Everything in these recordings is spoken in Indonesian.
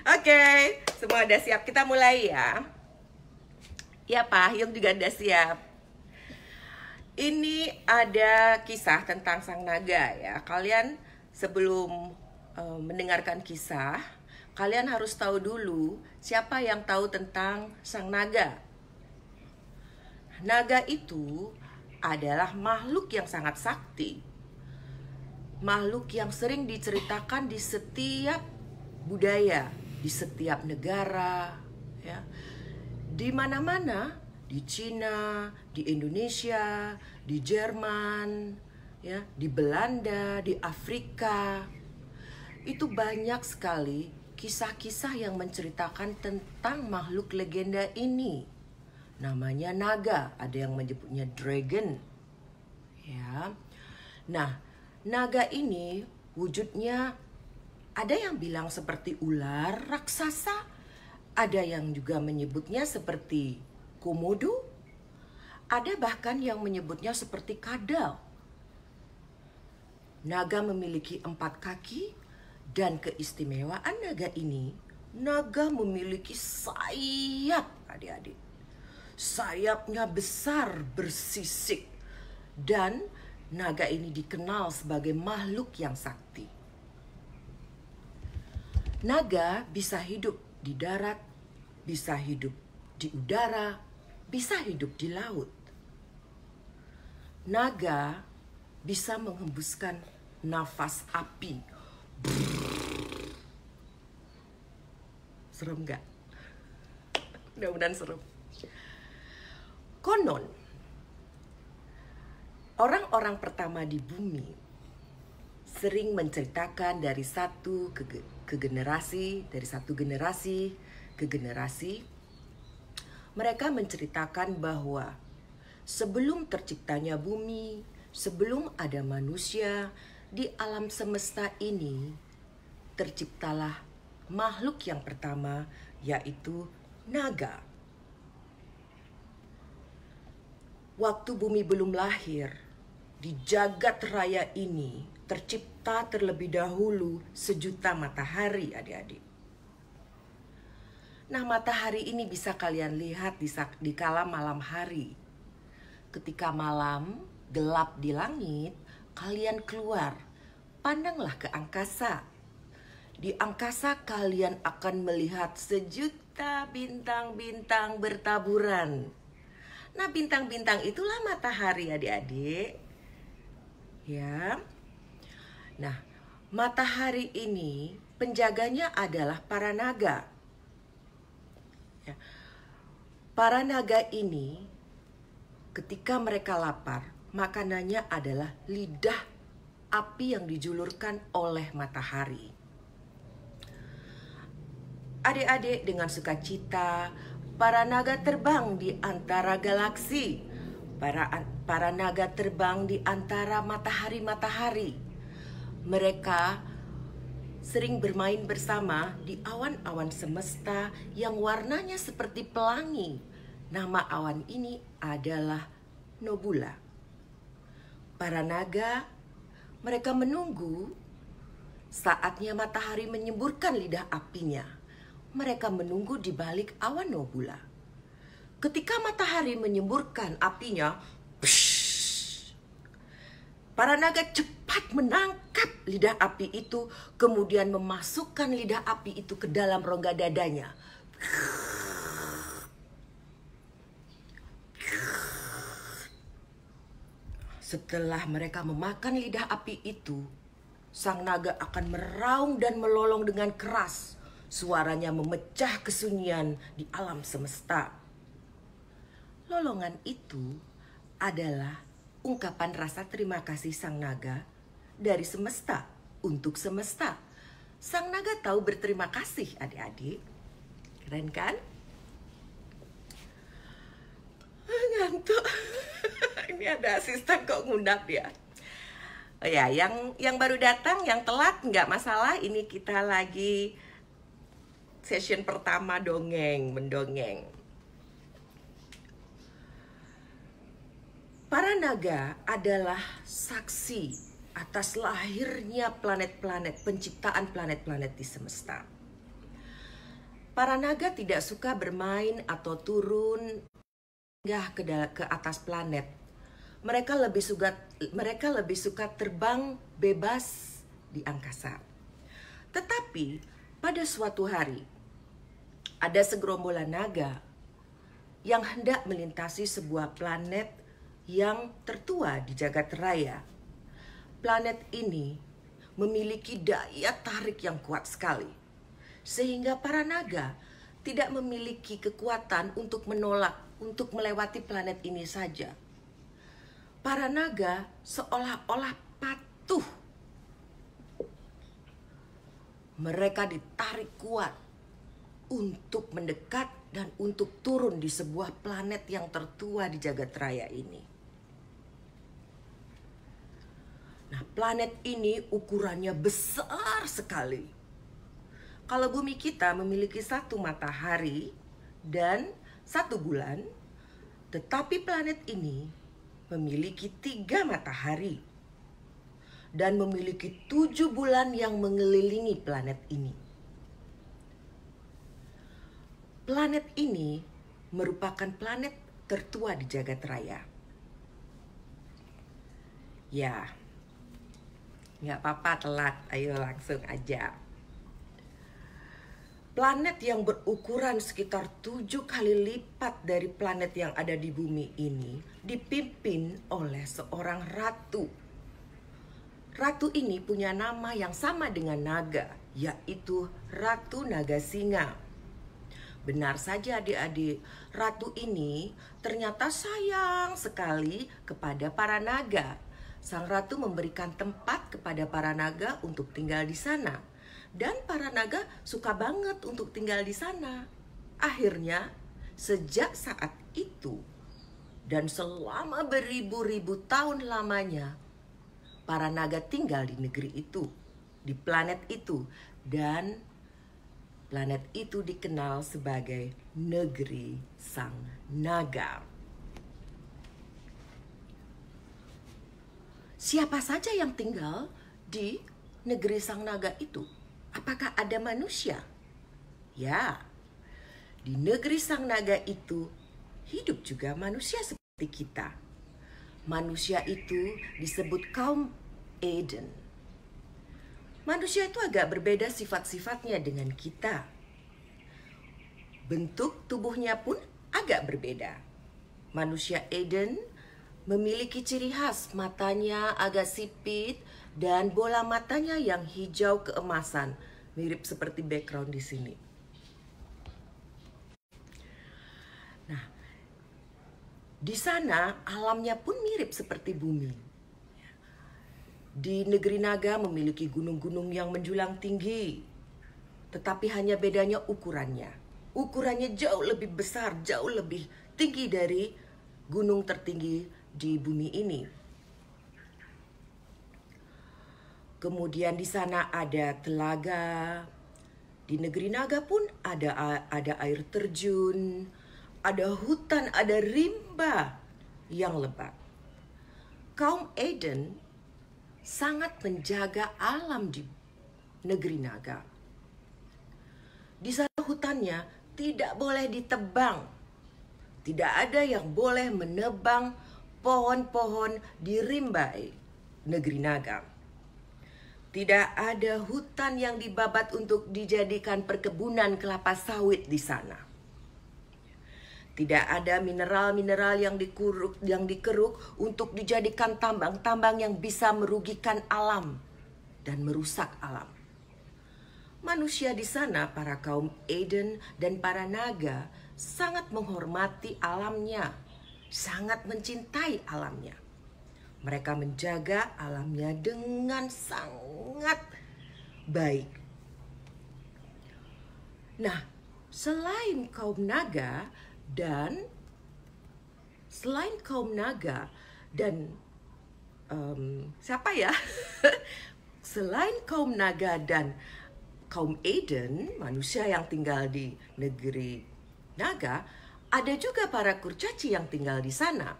Oke, okay, semua udah siap. Kita mulai ya. Ya, Pak yang juga udah siap. Ini ada kisah tentang sang naga ya. Kalian sebelum uh, mendengarkan kisah, kalian harus tahu dulu siapa yang tahu tentang sang naga. Naga itu adalah makhluk yang sangat sakti. Makhluk yang sering diceritakan di setiap budaya di setiap negara ya di mana-mana di Cina di Indonesia di Jerman ya di Belanda di Afrika itu banyak sekali kisah-kisah yang menceritakan tentang makhluk legenda ini namanya naga ada yang menyebutnya dragon ya nah naga ini wujudnya ada yang bilang seperti ular raksasa, ada yang juga menyebutnya seperti komodo, ada bahkan yang menyebutnya seperti kadal. Naga memiliki empat kaki dan keistimewaan naga ini, naga memiliki sayap adik-adik. Sayapnya besar bersisik dan naga ini dikenal sebagai makhluk yang sakti. Naga bisa hidup di darat, bisa hidup di udara, bisa hidup di laut. Naga bisa menghembuskan nafas api. Serem gak? Mudah-mudahan serem. Konon, orang-orang pertama di bumi sering menceritakan dari satu ke ke generasi, dari satu generasi ke generasi, mereka menceritakan bahwa sebelum terciptanya bumi, sebelum ada manusia, di alam semesta ini terciptalah makhluk yang pertama, yaitu naga. Waktu bumi belum lahir, di jagat raya ini tercipta terlebih dahulu sejuta matahari adik-adik. Nah matahari ini bisa kalian lihat di, di kala malam hari. Ketika malam gelap di langit, kalian keluar, pandanglah ke angkasa. Di angkasa kalian akan melihat sejuta bintang-bintang bertaburan. Nah bintang-bintang itulah matahari adik-adik. Ya, Nah, matahari ini penjaganya adalah para naga. Ya. Para naga ini ketika mereka lapar, makanannya adalah lidah api yang dijulurkan oleh matahari. Adik-adik dengan sukacita, para naga terbang di antara galaksi. Para para naga terbang di antara matahari-matahari mereka sering bermain bersama di awan-awan semesta yang warnanya seperti pelangi. Nama awan ini adalah Nobula. Para naga, mereka menunggu saatnya matahari menyemburkan lidah apinya. Mereka menunggu di balik awan Nobula. Ketika matahari menyemburkan apinya, Para naga cepat menangkap lidah api itu, kemudian memasukkan lidah api itu ke dalam rongga dadanya. Setelah mereka memakan lidah api itu, sang naga akan meraung dan melolong dengan keras. Suaranya memecah kesunyian di alam semesta. Lolongan itu adalah ungkapan rasa terima kasih sang naga dari semesta untuk semesta. Sang naga tahu berterima kasih adik-adik. Keren kan? Ah, ngantuk. Ini ada asisten kok ngundap ya. Oh ya, yang yang baru datang, yang telat nggak masalah. Ini kita lagi session pertama dongeng, mendongeng. Para naga adalah saksi atas lahirnya planet-planet, penciptaan planet-planet di semesta. Para naga tidak suka bermain atau turun ke, ke atas planet. Mereka lebih suka mereka lebih suka terbang bebas di angkasa. Tetapi pada suatu hari ada segerombolan naga yang hendak melintasi sebuah planet yang tertua di jagat raya, planet ini memiliki daya tarik yang kuat sekali, sehingga para naga tidak memiliki kekuatan untuk menolak, untuk melewati planet ini saja. Para naga seolah-olah patuh. Mereka ditarik kuat untuk mendekat dan untuk turun di sebuah planet yang tertua di jagat raya ini. Nah, planet ini ukurannya besar sekali. Kalau bumi kita memiliki satu matahari dan satu bulan, tetapi planet ini memiliki tiga matahari dan memiliki tujuh bulan yang mengelilingi planet ini. Planet ini merupakan planet tertua di jagat raya. Ya, nggak apa-apa telat ayo langsung aja planet yang berukuran sekitar tujuh kali lipat dari planet yang ada di bumi ini dipimpin oleh seorang ratu ratu ini punya nama yang sama dengan naga yaitu ratu naga singa Benar saja adik-adik, ratu ini ternyata sayang sekali kepada para naga Sang ratu memberikan tempat kepada para naga untuk tinggal di sana, dan para naga suka banget untuk tinggal di sana. Akhirnya, sejak saat itu dan selama beribu-ribu tahun lamanya, para naga tinggal di negeri itu, di planet itu, dan planet itu dikenal sebagai negeri sang naga. siapa saja yang tinggal di negeri sang naga itu? Apakah ada manusia? Ya, di negeri sang naga itu hidup juga manusia seperti kita. Manusia itu disebut kaum Eden. Manusia itu agak berbeda sifat-sifatnya dengan kita. Bentuk tubuhnya pun agak berbeda. Manusia Eden memiliki ciri khas matanya agak sipit dan bola matanya yang hijau keemasan, mirip seperti background di sini. Nah, di sana alamnya pun mirip seperti bumi. Di negeri naga memiliki gunung-gunung yang menjulang tinggi, tetapi hanya bedanya ukurannya. Ukurannya jauh lebih besar, jauh lebih tinggi dari gunung tertinggi di bumi ini. Kemudian di sana ada telaga. Di negeri naga pun ada ada air terjun, ada hutan, ada rimba yang lebat. Kaum Eden sangat menjaga alam di negeri naga. Di sana hutannya tidak boleh ditebang. Tidak ada yang boleh menebang pohon-pohon di rimbai negeri Naga. Tidak ada hutan yang dibabat untuk dijadikan perkebunan kelapa sawit di sana. Tidak ada mineral-mineral yang dikuruk yang dikeruk untuk dijadikan tambang-tambang yang bisa merugikan alam dan merusak alam. Manusia di sana, para kaum Eden dan para naga, sangat menghormati alamnya sangat mencintai alamnya. Mereka menjaga alamnya dengan sangat baik. Nah, selain kaum naga dan selain kaum naga dan um, siapa ya? selain kaum naga dan kaum Eden, manusia yang tinggal di negeri naga, ada juga para kurcaci yang tinggal di sana.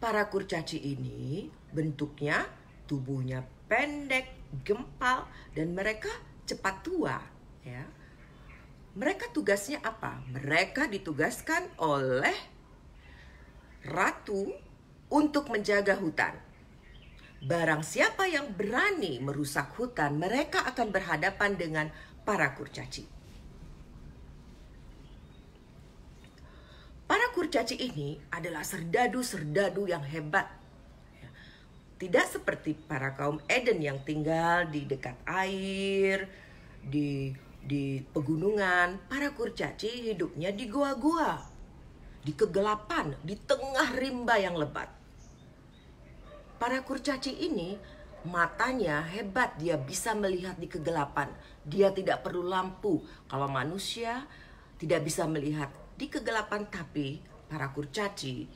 Para kurcaci ini bentuknya tubuhnya pendek, gempal, dan mereka cepat tua. Ya. Mereka tugasnya apa? Mereka ditugaskan oleh ratu untuk menjaga hutan. Barang siapa yang berani merusak hutan, mereka akan berhadapan dengan para kurcaci. Para kurcaci ini adalah serdadu-serdadu yang hebat. Ya. Tidak seperti para kaum Eden yang tinggal di dekat air, di di pegunungan, para kurcaci hidupnya di gua-gua, di kegelapan, di tengah rimba yang lebat. Para kurcaci ini matanya hebat, dia bisa melihat di kegelapan. Dia tidak perlu lampu. Kalau manusia tidak bisa melihat di kegelapan tapi para kurcaci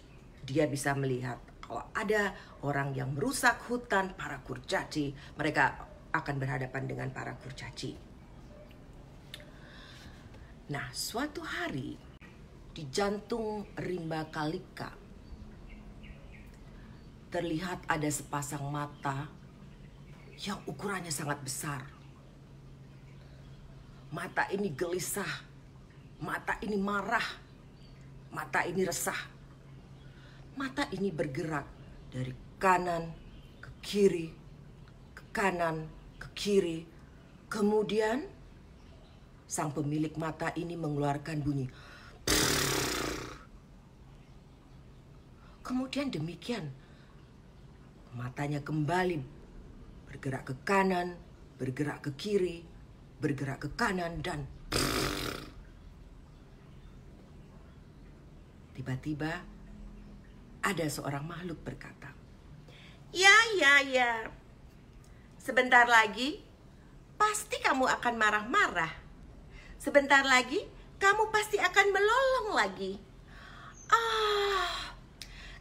dia bisa melihat kalau ada orang yang merusak hutan para kurcaci mereka akan berhadapan dengan para kurcaci. Nah, suatu hari di jantung rimba Kalika terlihat ada sepasang mata yang ukurannya sangat besar. Mata ini gelisah Mata ini marah. Mata ini resah. Mata ini bergerak dari kanan ke kiri, ke kanan, ke kiri. Kemudian sang pemilik mata ini mengeluarkan bunyi. Kemudian demikian matanya kembali bergerak ke kanan, bergerak ke kiri, bergerak ke kanan dan tiba-tiba ada seorang makhluk berkata, "Ya, ya, ya. Sebentar lagi pasti kamu akan marah-marah. Sebentar lagi kamu pasti akan melolong lagi. Ah,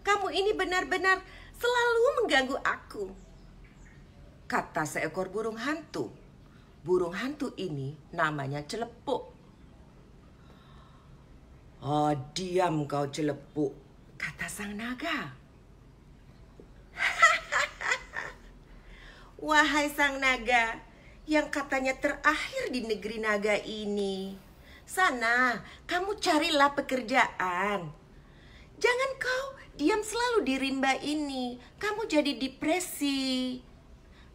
kamu ini benar-benar selalu mengganggu aku." Kata seekor burung hantu. Burung hantu ini namanya celepuk. Oh, diam kau celepuk, kata sang naga. Wahai sang naga, yang katanya terakhir di negeri naga ini. Sana, kamu carilah pekerjaan. Jangan kau diam selalu di rimba ini. Kamu jadi depresi.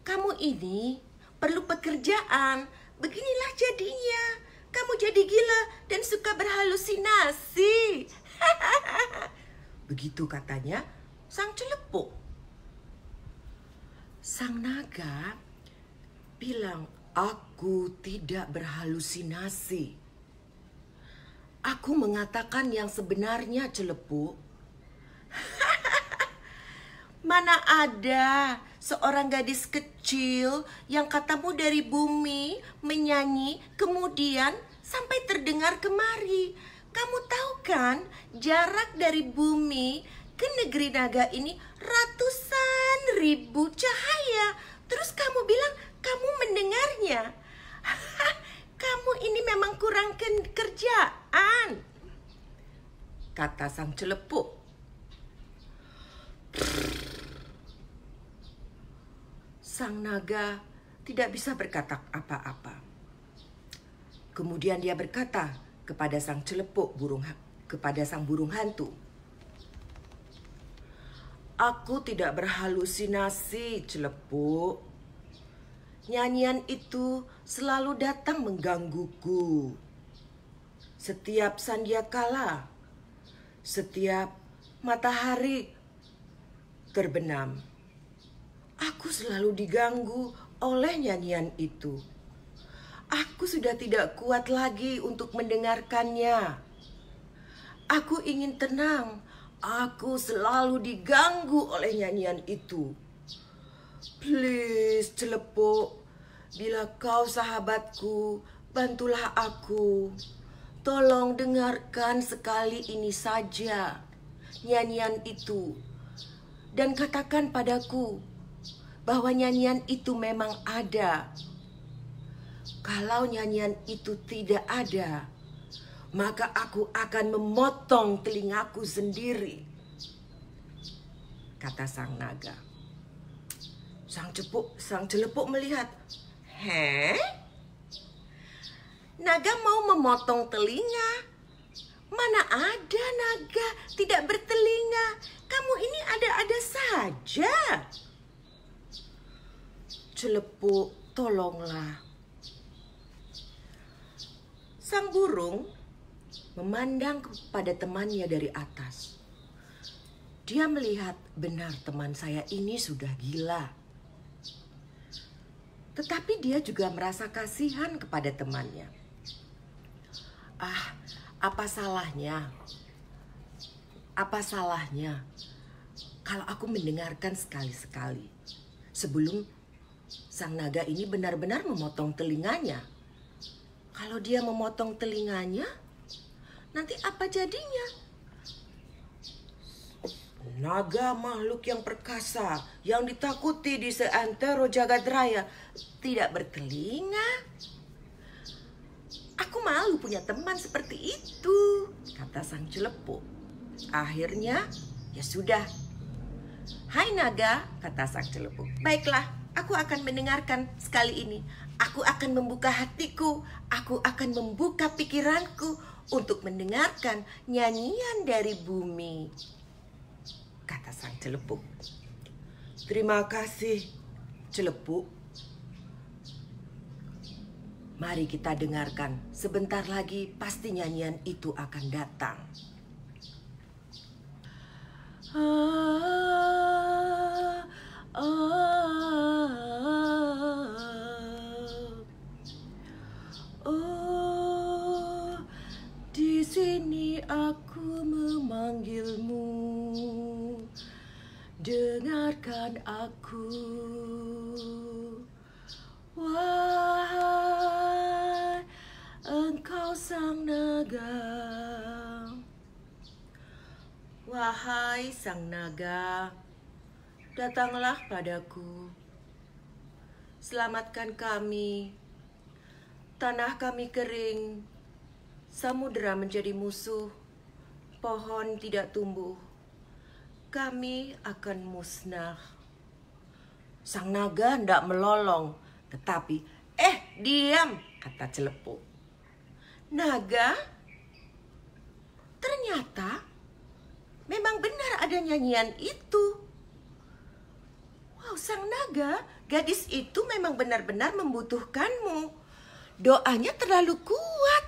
Kamu ini perlu pekerjaan. Beginilah jadinya kamu jadi gila dan suka berhalusinasi. Begitu katanya sang celepuk. Sang naga bilang, "Aku tidak berhalusinasi. Aku mengatakan yang sebenarnya celepuk." Mana ada seorang gadis kecil yang katamu dari bumi menyanyi kemudian sampai terdengar kemari. Kamu tahu kan jarak dari bumi ke negeri naga ini ratusan ribu cahaya. Terus kamu bilang kamu mendengarnya. kamu ini memang kurang kerjaan. Kata sang celepuk sang naga tidak bisa berkata apa-apa. Kemudian dia berkata kepada sang celepuk burung kepada sang burung hantu. Aku tidak berhalusinasi, celepuk. Nyanyian itu selalu datang menggangguku. Setiap sandiakala, setiap matahari terbenam Aku selalu diganggu oleh nyanyian itu. Aku sudah tidak kuat lagi untuk mendengarkannya. Aku ingin tenang. Aku selalu diganggu oleh nyanyian itu. Please, celepuk. Bila kau sahabatku, bantulah aku. Tolong dengarkan sekali ini saja nyanyian itu dan katakan padaku, bahwa nyanyian itu memang ada. Kalau nyanyian itu tidak ada, maka aku akan memotong telingaku sendiri, kata sang naga. Sang cepuk, sang celepuk melihat, he? Naga mau memotong telinga. Mana ada naga tidak bertelinga? Kamu ini ada-ada saja jelepuk, tolonglah. Sang burung memandang kepada temannya dari atas. Dia melihat benar teman saya ini sudah gila. Tetapi dia juga merasa kasihan kepada temannya. Ah, apa salahnya? Apa salahnya kalau aku mendengarkan sekali-sekali sebelum sang naga ini benar-benar memotong telinganya. Kalau dia memotong telinganya, nanti apa jadinya? Naga makhluk yang perkasa, yang ditakuti di seantero jagad raya, tidak bertelinga. Aku malu punya teman seperti itu, kata sang celepuk. Akhirnya, ya sudah. Hai naga, kata sang celepuk. Baiklah, Aku akan mendengarkan sekali ini. Aku akan membuka hatiku, aku akan membuka pikiranku untuk mendengarkan nyanyian dari bumi. Kata sang celepuk. Terima kasih, celepuk. Mari kita dengarkan, sebentar lagi pasti nyanyian itu akan datang. Ah. Wahai engkau sang naga Wahai sang naga Datanglah padaku Selamatkan kami Tanah kami kering Samudera menjadi musuh Pohon tidak tumbuh kami akan musnah. Sang naga hendak melolong, tetapi, eh diam, kata celepuk. Naga, ternyata memang benar ada nyanyian itu. Wow, sang naga, gadis itu memang benar-benar membutuhkanmu. Doanya terlalu kuat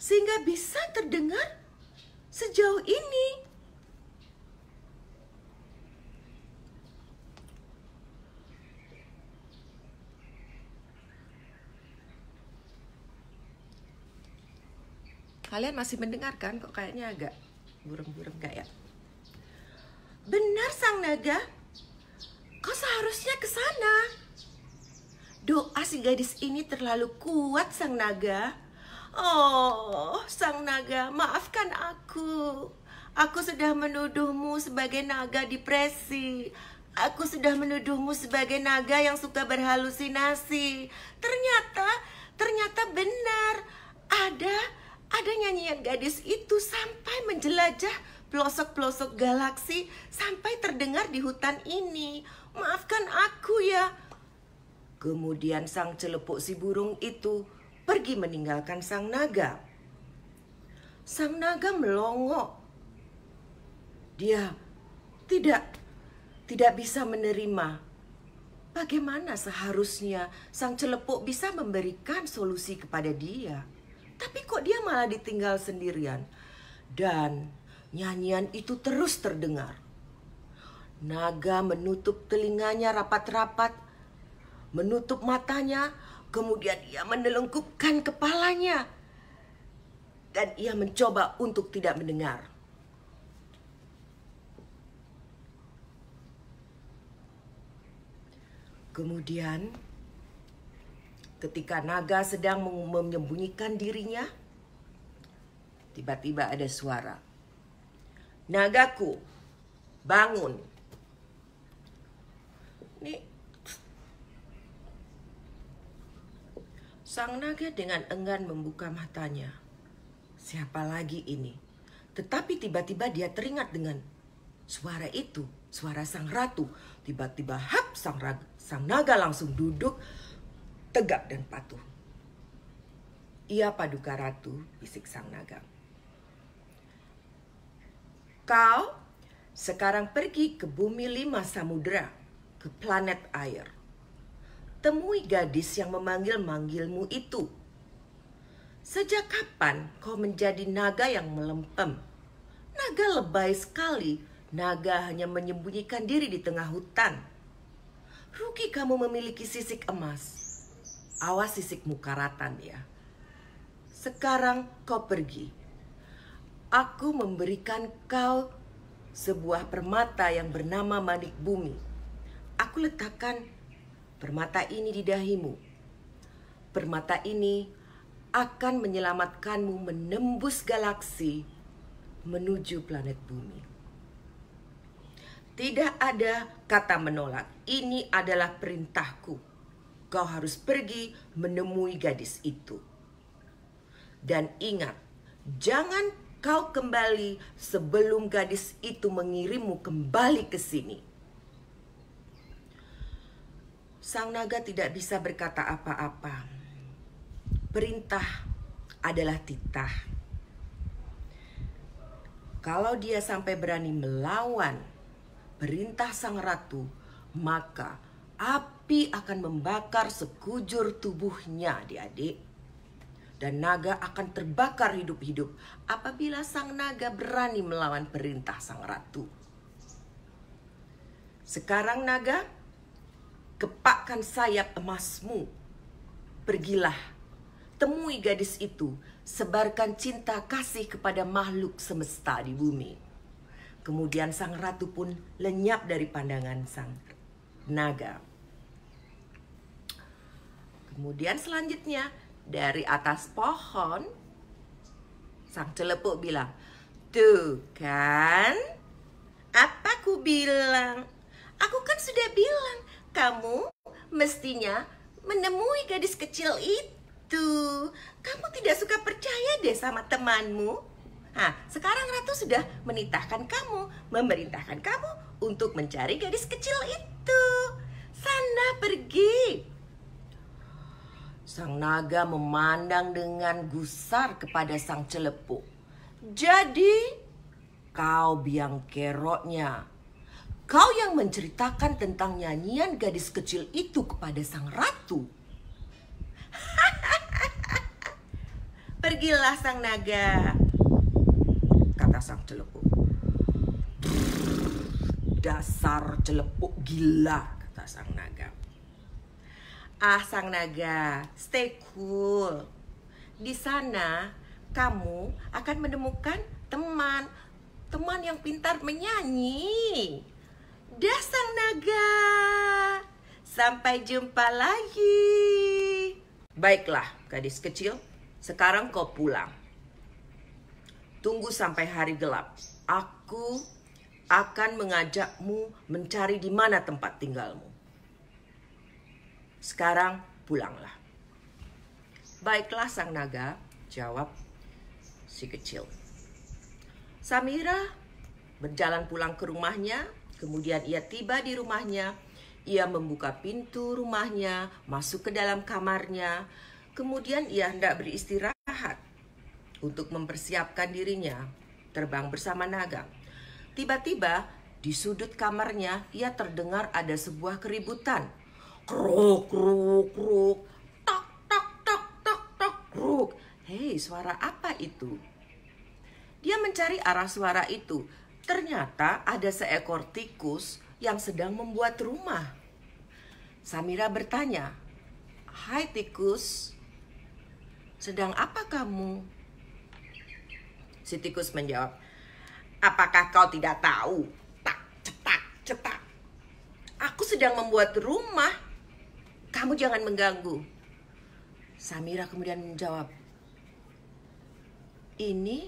sehingga bisa terdengar sejauh ini. Kalian masih mendengarkan kok kayaknya agak burem-burem gak ya? Benar Sang Naga, kau seharusnya ke sana. Doa si gadis ini terlalu kuat Sang Naga. Oh, Sang Naga, maafkan aku. Aku sudah menuduhmu sebagai naga depresi. Aku sudah menuduhmu sebagai naga yang suka berhalusinasi. Ternyata, ternyata benar. Ada ada nyanyian gadis itu sampai menjelajah pelosok-pelosok galaksi sampai terdengar di hutan ini. Maafkan aku ya. Kemudian sang celepuk si burung itu pergi meninggalkan sang naga. Sang naga melongo. Dia tidak tidak bisa menerima bagaimana seharusnya sang celepuk bisa memberikan solusi kepada dia. Tapi kok dia malah ditinggal sendirian? Dan nyanyian itu terus terdengar. Naga menutup telinganya rapat-rapat, menutup matanya, kemudian ia menelungkupkan kepalanya. Dan ia mencoba untuk tidak mendengar. Kemudian Ketika naga sedang menyembunyikan dirinya, tiba-tiba ada suara. Nagaku, bangun. Ini Sang naga dengan enggan membuka matanya. Siapa lagi ini? Tetapi tiba-tiba dia teringat dengan suara itu, suara sang ratu. Tiba-tiba hap sang, sang naga langsung duduk tegap dan patuh. Ia paduka ratu, bisik sang naga. Kau sekarang pergi ke bumi lima samudera, ke planet air. Temui gadis yang memanggil-manggilmu itu. Sejak kapan kau menjadi naga yang melempem? Naga lebay sekali, naga hanya menyembunyikan diri di tengah hutan. Rugi kamu memiliki sisik emas. Awas sisikmu karatan ya. Sekarang kau pergi. Aku memberikan kau sebuah permata yang bernama manik bumi. Aku letakkan permata ini di dahimu. Permata ini akan menyelamatkanmu menembus galaksi menuju planet bumi. Tidak ada kata menolak. Ini adalah perintahku kau harus pergi menemui gadis itu. Dan ingat, jangan kau kembali sebelum gadis itu mengirimmu kembali ke sini. Sang naga tidak bisa berkata apa-apa. Perintah adalah titah. Kalau dia sampai berani melawan perintah sang ratu, maka Api akan membakar sekujur tubuhnya, adik-adik. Dan naga akan terbakar hidup-hidup apabila sang naga berani melawan perintah sang ratu. Sekarang naga, kepakkan sayap emasmu. Pergilah, temui gadis itu, sebarkan cinta kasih kepada makhluk semesta di bumi. Kemudian sang ratu pun lenyap dari pandangan sang naga. Kemudian selanjutnya dari atas pohon sang celepuk bilang, "Tuh kan? Apa ku bilang? Aku kan sudah bilang kamu mestinya menemui gadis kecil itu. Kamu tidak suka percaya deh sama temanmu." Nah, sekarang Ratu sudah menitahkan kamu, memerintahkan kamu untuk mencari gadis kecil itu. Sana pergi, Sang naga memandang dengan gusar kepada sang celepuk. Jadi, kau biang keroknya. Kau yang menceritakan tentang nyanyian gadis kecil itu kepada sang ratu. Pergilah sang naga, kata sang celepuk. Dasar celepuk gila, kata sang naga. Ah Sang Naga, stay cool. Di sana kamu akan menemukan teman, teman yang pintar menyanyi. Dah Sang Naga. Sampai jumpa lagi. Baiklah, gadis kecil, sekarang kau pulang. Tunggu sampai hari gelap. Aku akan mengajakmu mencari di mana tempat tinggalmu. Sekarang pulanglah. Baiklah sang naga, jawab si kecil. Samira berjalan pulang ke rumahnya, kemudian ia tiba di rumahnya. Ia membuka pintu rumahnya, masuk ke dalam kamarnya, kemudian ia hendak beristirahat untuk mempersiapkan dirinya terbang bersama naga. Tiba-tiba di sudut kamarnya ia terdengar ada sebuah keributan Kruk, kruk, kruk. Tok, tok, tok, tok, tok, kruk. Hei, suara apa itu? Dia mencari arah suara itu. Ternyata ada seekor tikus yang sedang membuat rumah. Samira bertanya, "Hai tikus, sedang apa kamu?" Si tikus menjawab, "Apakah kau tidak tahu? Tak cetak, cetak. Aku sedang membuat rumah kamu jangan mengganggu. Samira kemudian menjawab, Ini,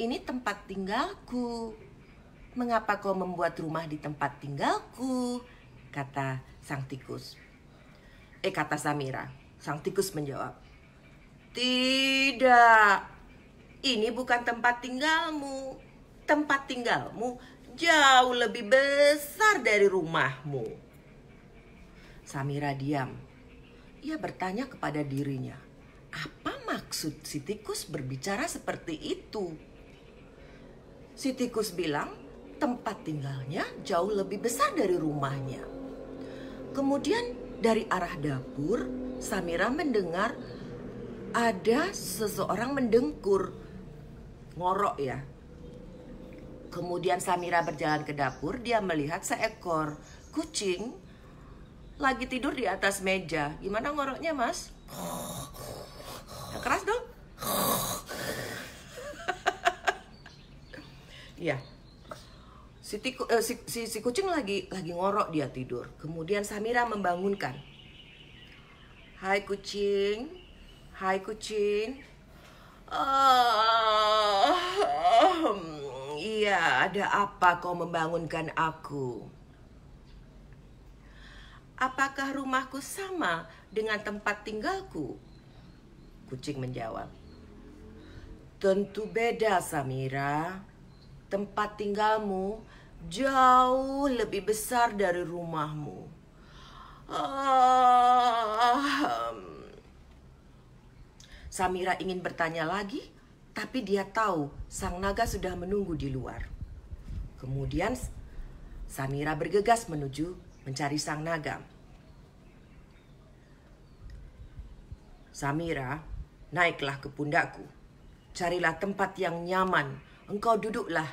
ini tempat tinggalku. Mengapa kau membuat rumah di tempat tinggalku? Kata sang tikus. Eh, kata Samira. Sang tikus menjawab, Tidak, ini bukan tempat tinggalmu. Tempat tinggalmu jauh lebih besar dari rumahmu. Samira diam. Ia bertanya kepada dirinya, apa maksud si tikus berbicara seperti itu? Si tikus bilang tempat tinggalnya jauh lebih besar dari rumahnya. Kemudian dari arah dapur, Samira mendengar ada seseorang mendengkur, ngorok ya. Kemudian Samira berjalan ke dapur, dia melihat seekor kucing lagi tidur di atas meja. Gimana ngoroknya, Mas? keras dong. Iya. si, tiku, eh, si, si, si kucing lagi lagi ngorok dia tidur. Kemudian Samira membangunkan. Hai kucing, hai kucing. Uh, um, iya, ada apa kau membangunkan aku? apakah rumahku sama dengan tempat tinggalku? Kucing menjawab, Tentu beda, Samira. Tempat tinggalmu jauh lebih besar dari rumahmu. Ah. Samira ingin bertanya lagi, tapi dia tahu sang naga sudah menunggu di luar. Kemudian Samira bergegas menuju mencari sang naga. Samira, naiklah ke pundakku. Carilah tempat yang nyaman. Engkau duduklah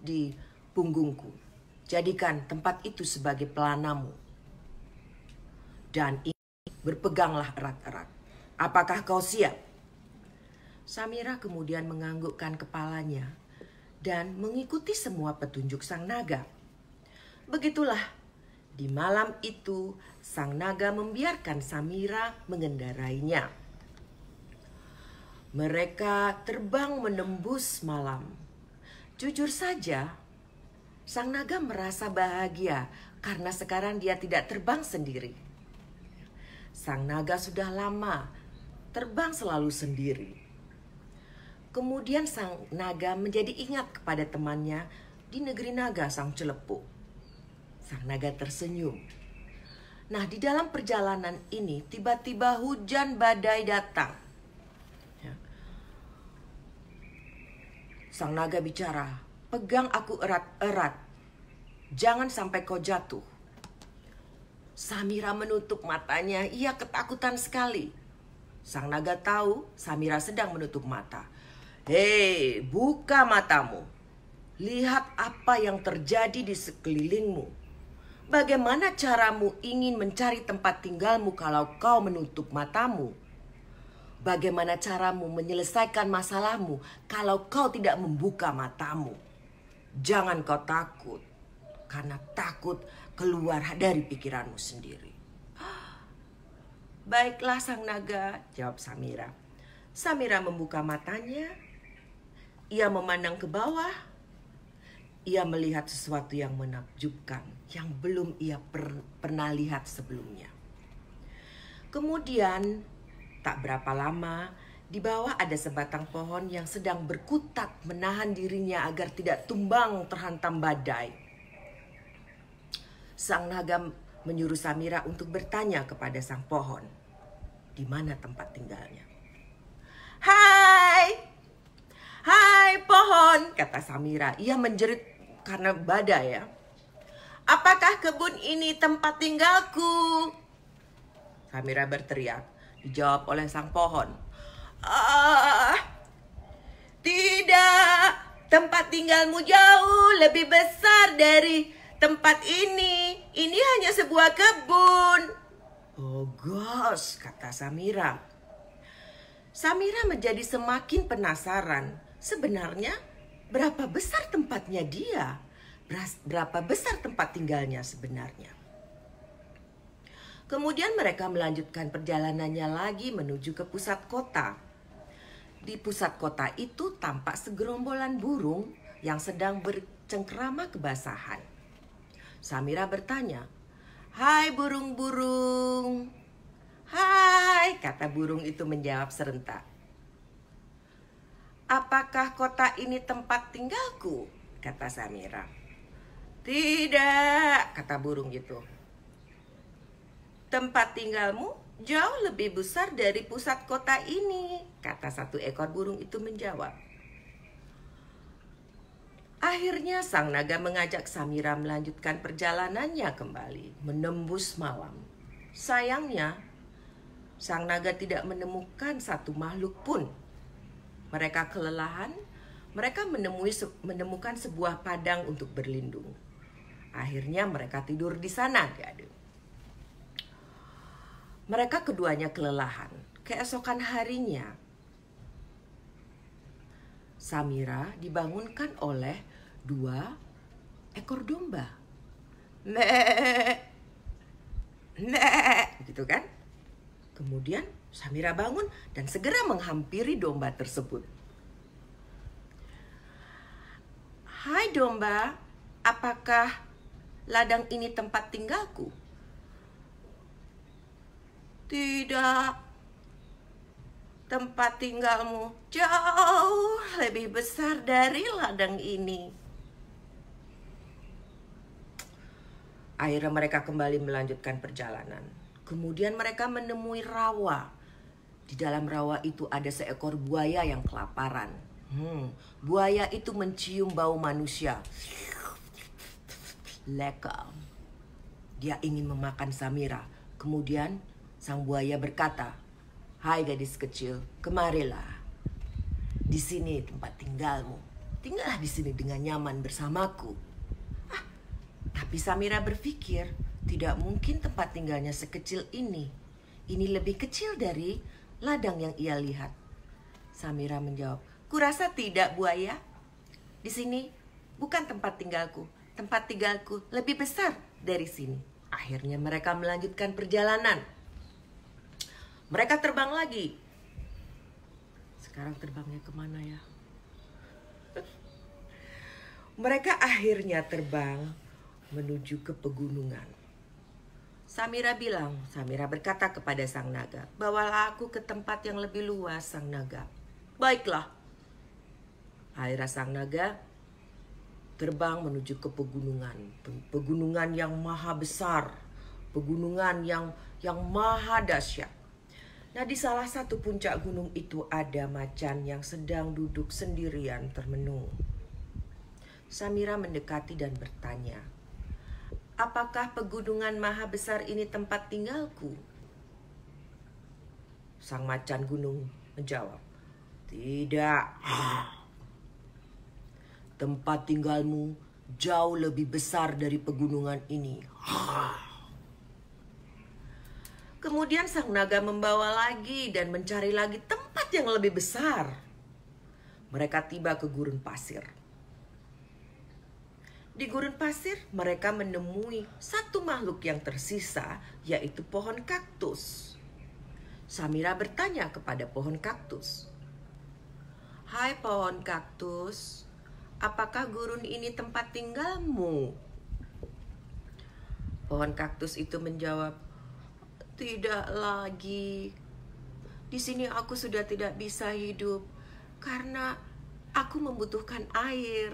di punggungku. Jadikan tempat itu sebagai pelanamu. Dan ini berpeganglah erat-erat. Apakah kau siap? Samira kemudian menganggukkan kepalanya dan mengikuti semua petunjuk sang naga. Begitulah di malam itu, sang naga membiarkan Samira mengendarainya. Mereka terbang menembus malam. Jujur saja, sang naga merasa bahagia karena sekarang dia tidak terbang sendiri. Sang naga sudah lama terbang selalu sendiri. Kemudian sang naga menjadi ingat kepada temannya di negeri naga sang celepuk. Sang naga tersenyum. Nah, di dalam perjalanan ini tiba-tiba hujan badai datang. Ya. Sang naga bicara, "Pegang aku erat-erat. Jangan sampai kau jatuh." Samira menutup matanya, ia ketakutan sekali. Sang naga tahu Samira sedang menutup mata. "Hei, buka matamu. Lihat apa yang terjadi di sekelilingmu." Bagaimana caramu ingin mencari tempat tinggalmu kalau kau menutup matamu? Bagaimana caramu menyelesaikan masalahmu kalau kau tidak membuka matamu? Jangan kau takut, karena takut keluar dari pikiranmu sendiri. Baiklah sang naga, jawab Samira. Samira membuka matanya. Ia memandang ke bawah. Ia melihat sesuatu yang menakjubkan yang belum ia per, pernah lihat sebelumnya. Kemudian, tak berapa lama, di bawah ada sebatang pohon yang sedang berkutat menahan dirinya agar tidak tumbang terhantam badai. Sang naga menyuruh Samira untuk bertanya kepada sang pohon, di mana tempat tinggalnya. Hai, hai pohon, kata Samira. Ia menjerit karena badai ya. Apakah kebun ini tempat tinggalku? Samira berteriak. Dijawab oleh sang pohon. Ah, tidak. Tempat tinggalmu jauh lebih besar dari tempat ini. Ini hanya sebuah kebun. Oh, gos! kata Samira. Samira menjadi semakin penasaran. Sebenarnya berapa besar tempatnya dia? berapa besar tempat tinggalnya sebenarnya. Kemudian mereka melanjutkan perjalanannya lagi menuju ke pusat kota. Di pusat kota itu tampak segerombolan burung yang sedang bercengkrama kebasahan. Samira bertanya, "Hai burung-burung." "Hai," kata burung itu menjawab serentak. "Apakah kota ini tempat tinggalku?" kata Samira. Tidak, kata burung itu. Tempat tinggalmu jauh lebih besar dari pusat kota ini, kata satu ekor burung itu menjawab. Akhirnya sang naga mengajak Samira melanjutkan perjalanannya kembali, menembus malam. Sayangnya, sang naga tidak menemukan satu makhluk pun. Mereka kelelahan, mereka menemui, menemukan sebuah padang untuk berlindung. Akhirnya mereka tidur di sana, adik Mereka keduanya kelelahan. Keesokan harinya, Samira dibangunkan oleh dua ekor domba. Ne, ne, gitu kan? Kemudian Samira bangun dan segera menghampiri domba tersebut. Hai domba, apakah ladang ini tempat tinggalku? Tidak. Tempat tinggalmu jauh lebih besar dari ladang ini. Akhirnya mereka kembali melanjutkan perjalanan. Kemudian mereka menemui rawa. Di dalam rawa itu ada seekor buaya yang kelaparan. Hmm, buaya itu mencium bau manusia. Leka. Dia ingin memakan Samira. Kemudian sang buaya berkata, Hai gadis kecil, kemarilah. Di sini tempat tinggalmu. Tinggallah di sini dengan nyaman bersamaku. Ah, tapi Samira berpikir, tidak mungkin tempat tinggalnya sekecil ini. Ini lebih kecil dari ladang yang ia lihat. Samira menjawab, Kurasa tidak, buaya. Di sini bukan tempat tinggalku tempat tinggalku lebih besar dari sini. Akhirnya mereka melanjutkan perjalanan. Mereka terbang lagi. Sekarang terbangnya kemana ya? Mereka akhirnya terbang menuju ke pegunungan. Samira bilang, Samira berkata kepada sang naga, "Bawalah aku ke tempat yang lebih luas, sang naga." "Baiklah." Akhirnya sang naga Terbang menuju ke pegunungan, pegunungan yang maha besar, pegunungan yang yang maha dahsyat. Nah, di salah satu puncak gunung itu ada macan yang sedang duduk sendirian termenung. Samira mendekati dan bertanya, "Apakah pegunungan maha besar ini tempat tinggalku?" Sang macan gunung menjawab, "Tidak." Tempat tinggalmu jauh lebih besar dari pegunungan ini. Kemudian sang naga membawa lagi dan mencari lagi tempat yang lebih besar. Mereka tiba ke gurun pasir. Di gurun pasir, mereka menemui satu makhluk yang tersisa, yaitu pohon kaktus. Samira bertanya kepada pohon kaktus, "Hai pohon kaktus, Apakah gurun ini tempat tinggalmu? Pohon kaktus itu menjawab, "Tidak lagi. Di sini aku sudah tidak bisa hidup karena aku membutuhkan air.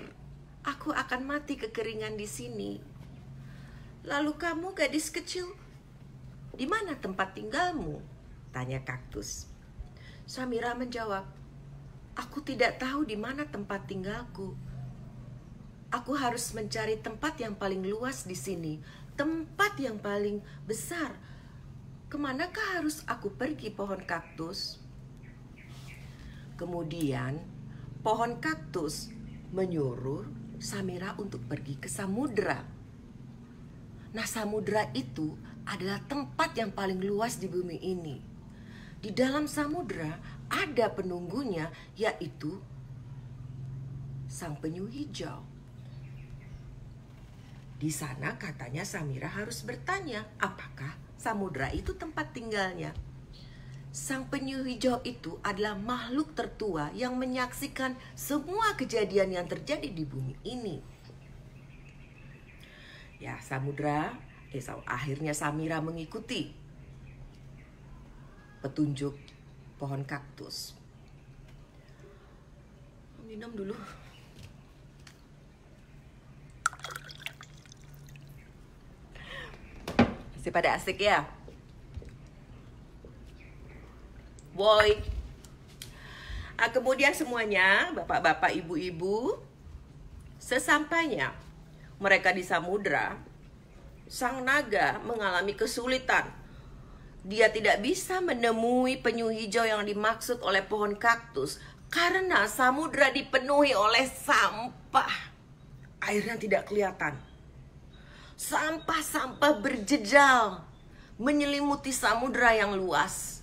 Aku akan mati kekeringan di sini." Lalu kamu gadis kecil, di mana tempat tinggalmu? Tanya kaktus. Samira menjawab, Aku tidak tahu di mana tempat tinggalku. Aku harus mencari tempat yang paling luas di sini, tempat yang paling besar. Kemanakah harus aku pergi pohon kaktus? Kemudian, pohon kaktus menyuruh Samira untuk pergi ke samudra. Nah, samudra itu adalah tempat yang paling luas di bumi ini. Di dalam samudra ada penunggunya yaitu sang penyu hijau. Di sana katanya Samira harus bertanya apakah samudra itu tempat tinggalnya. Sang penyu hijau itu adalah makhluk tertua yang menyaksikan semua kejadian yang terjadi di bumi ini. Ya, samudra, eh, akhirnya Samira mengikuti petunjuk pohon kaktus. Minum dulu. Masih pada asik ya? boy. Nah, kemudian semuanya, bapak-bapak, ibu-ibu, sesampainya mereka di samudra, sang naga mengalami kesulitan. Dia tidak bisa menemui penyu hijau yang dimaksud oleh pohon kaktus karena samudra dipenuhi oleh sampah. Airnya tidak kelihatan. Sampah-sampah berjejal menyelimuti samudera yang luas.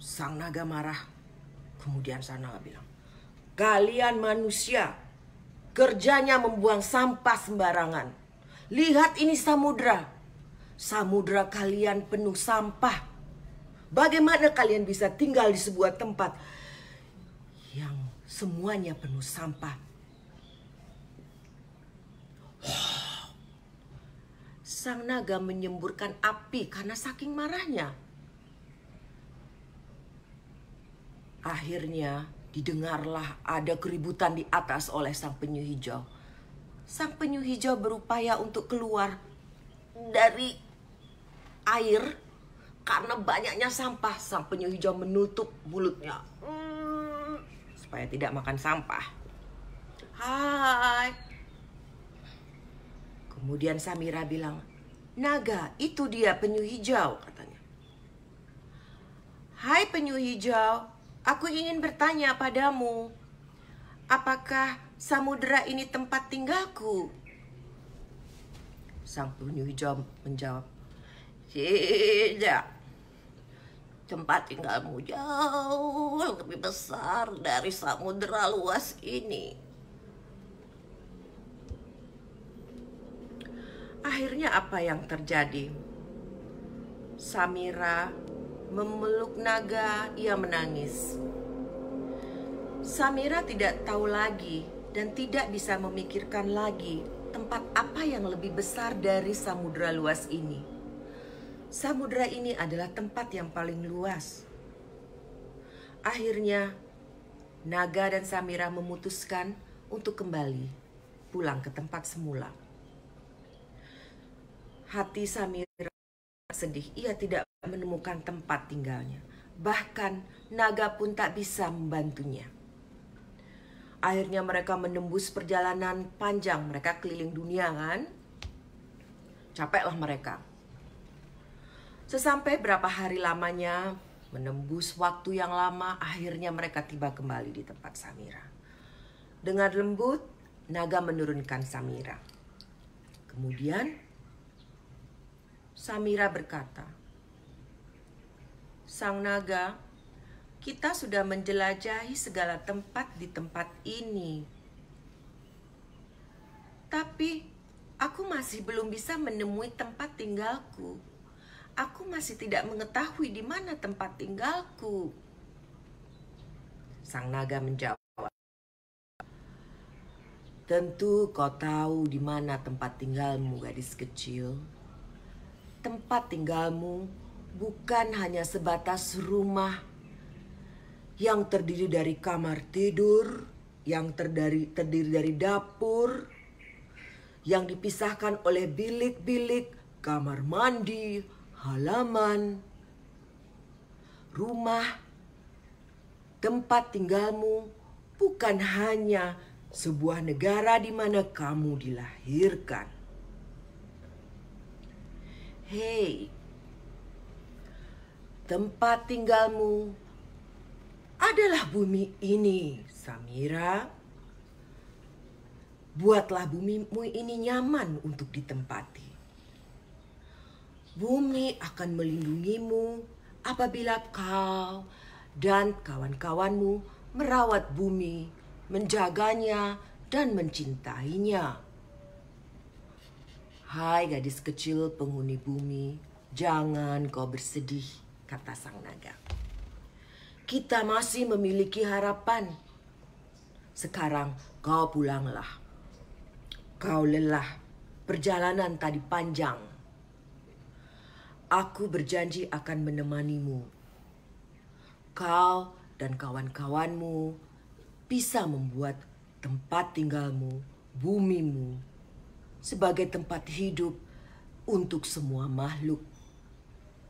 Sang naga marah. Kemudian sang naga bilang, "Kalian manusia, kerjanya membuang sampah sembarangan. Lihat ini samudera. Samudera kalian penuh sampah. Bagaimana kalian bisa tinggal di sebuah tempat yang semuanya penuh sampah?" Sang naga menyemburkan api karena saking marahnya. Akhirnya didengarlah ada keributan di atas oleh sang penyu hijau. Sang penyu hijau berupaya untuk keluar dari air karena banyaknya sampah. Sang penyu hijau menutup mulutnya hmm, supaya tidak makan sampah. Hai, Kemudian Samira bilang, Naga, itu dia penyu hijau, katanya. Hai penyu hijau, aku ingin bertanya padamu. Apakah samudera ini tempat tinggalku? Sang penyu hijau menjawab, Tidak. Tempat tinggalmu jauh lebih besar dari samudera luas ini. Akhirnya apa yang terjadi? Samira memeluk naga, ia menangis. Samira tidak tahu lagi dan tidak bisa memikirkan lagi tempat apa yang lebih besar dari samudra luas ini. Samudra ini adalah tempat yang paling luas. Akhirnya, Naga dan Samira memutuskan untuk kembali pulang ke tempat semula hati Samira sedih. Ia tidak menemukan tempat tinggalnya. Bahkan naga pun tak bisa membantunya. Akhirnya mereka menembus perjalanan panjang. Mereka keliling dunia kan. Capeklah mereka. Sesampai berapa hari lamanya menembus waktu yang lama akhirnya mereka tiba kembali di tempat Samira. Dengan lembut naga menurunkan Samira. Kemudian Samira berkata, Sang Naga, kita sudah menjelajahi segala tempat di tempat ini. Tapi aku masih belum bisa menemui tempat tinggalku. Aku masih tidak mengetahui di mana tempat tinggalku. Sang naga menjawab, "Tentu kau tahu di mana tempat tinggalmu, gadis kecil." tempat tinggalmu bukan hanya sebatas rumah yang terdiri dari kamar tidur, yang terdiri, terdiri dari dapur, yang dipisahkan oleh bilik-bilik, kamar mandi, halaman, rumah, tempat tinggalmu bukan hanya sebuah negara di mana kamu dilahirkan Hei, tempat tinggalmu adalah bumi ini, Samira. Buatlah bumimu ini nyaman untuk ditempati. Bumi akan melindungimu apabila kau dan kawan-kawanmu merawat bumi, menjaganya, dan mencintainya. Hai gadis kecil penghuni bumi, jangan kau bersedih, kata sang naga. Kita masih memiliki harapan. Sekarang kau pulanglah. Kau lelah, perjalanan tadi panjang. Aku berjanji akan menemanimu. Kau dan kawan-kawanmu bisa membuat tempat tinggalmu, bumimu, sebagai tempat hidup untuk semua makhluk.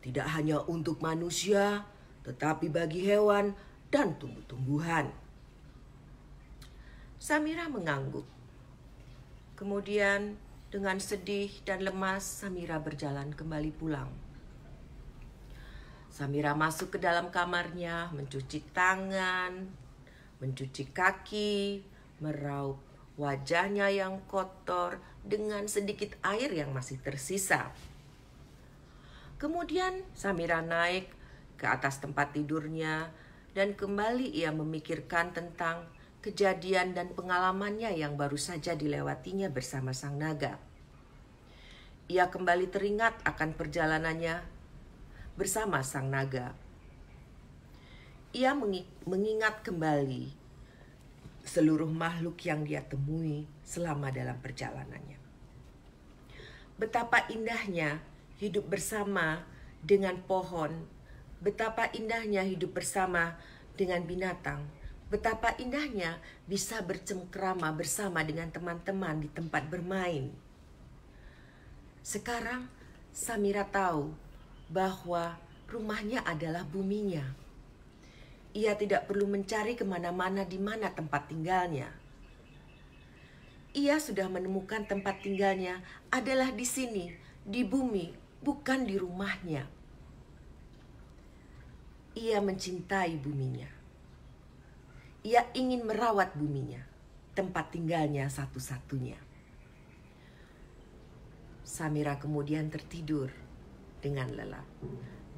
Tidak hanya untuk manusia, tetapi bagi hewan dan tumbuh-tumbuhan. Samira mengangguk. Kemudian dengan sedih dan lemas Samira berjalan kembali pulang. Samira masuk ke dalam kamarnya, mencuci tangan, mencuci kaki, meraup wajahnya yang kotor dengan sedikit air yang masih tersisa. Kemudian Samira naik ke atas tempat tidurnya dan kembali ia memikirkan tentang kejadian dan pengalamannya yang baru saja dilewatinya bersama sang naga. Ia kembali teringat akan perjalanannya bersama sang naga. Ia mengingat kembali seluruh makhluk yang dia temui selama dalam perjalanannya. Betapa indahnya hidup bersama dengan pohon, betapa indahnya hidup bersama dengan binatang, betapa indahnya bisa bercengkrama bersama dengan teman-teman di tempat bermain. Sekarang Samira tahu bahwa rumahnya adalah buminya ia tidak perlu mencari kemana-mana di mana tempat tinggalnya. Ia sudah menemukan tempat tinggalnya adalah di sini, di bumi, bukan di rumahnya. Ia mencintai buminya. Ia ingin merawat buminya, tempat tinggalnya satu-satunya. Samira kemudian tertidur dengan lelap.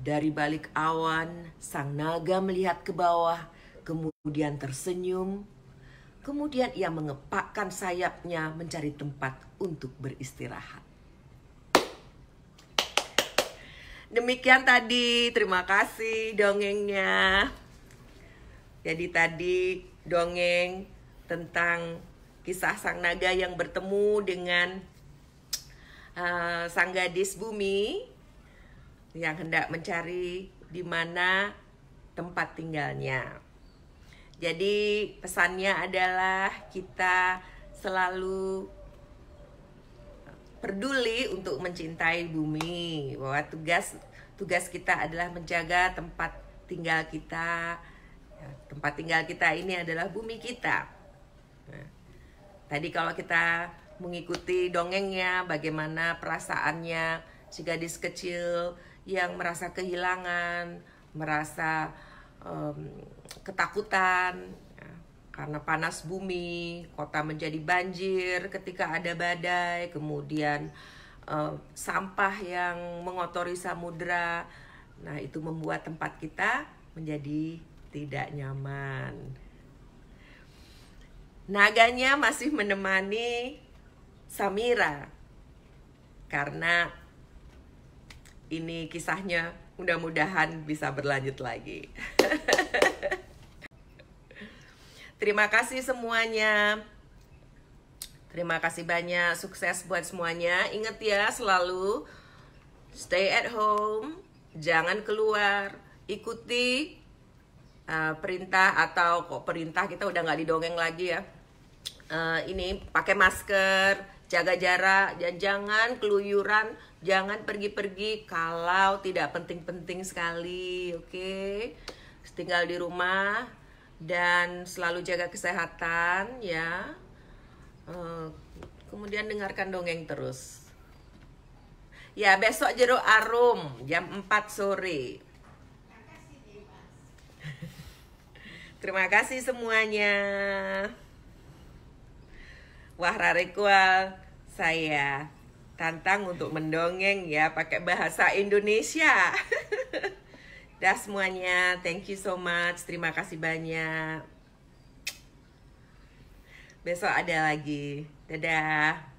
Dari balik awan, sang naga melihat ke bawah, kemudian tersenyum. Kemudian ia mengepakkan sayapnya mencari tempat untuk beristirahat. Demikian tadi, terima kasih dongengnya. Jadi tadi dongeng tentang kisah sang naga yang bertemu dengan uh, sang gadis bumi yang hendak mencari di mana tempat tinggalnya. Jadi pesannya adalah kita selalu peduli untuk mencintai bumi bahwa tugas tugas kita adalah menjaga tempat tinggal kita ya, tempat tinggal kita ini adalah bumi kita nah, tadi kalau kita mengikuti dongengnya bagaimana perasaannya si gadis kecil yang merasa kehilangan, merasa um, ketakutan ya, karena panas bumi, kota menjadi banjir ketika ada badai, kemudian um, sampah yang mengotori samudera. Nah, itu membuat tempat kita menjadi tidak nyaman. Naganya masih menemani Samira karena ini kisahnya mudah-mudahan bisa berlanjut lagi. Terima kasih semuanya. Terima kasih banyak, sukses buat semuanya. Ingat ya, selalu stay at home, jangan keluar, ikuti uh, perintah atau kok perintah kita udah nggak didongeng lagi ya. Uh, ini pakai masker, jaga jarak, dan jangan keluyuran Jangan pergi-pergi kalau tidak penting-penting sekali, oke? Okay? Tinggal di rumah dan selalu jaga kesehatan ya. Uh, kemudian dengarkan dongeng terus. Ya, besok jeruk arum jam 4 sore. Terima kasih semuanya. Wah, Rarekual saya. Tantang untuk mendongeng ya pakai bahasa Indonesia. Dah semuanya, thank you so much. Terima kasih banyak. Besok ada lagi. Dadah.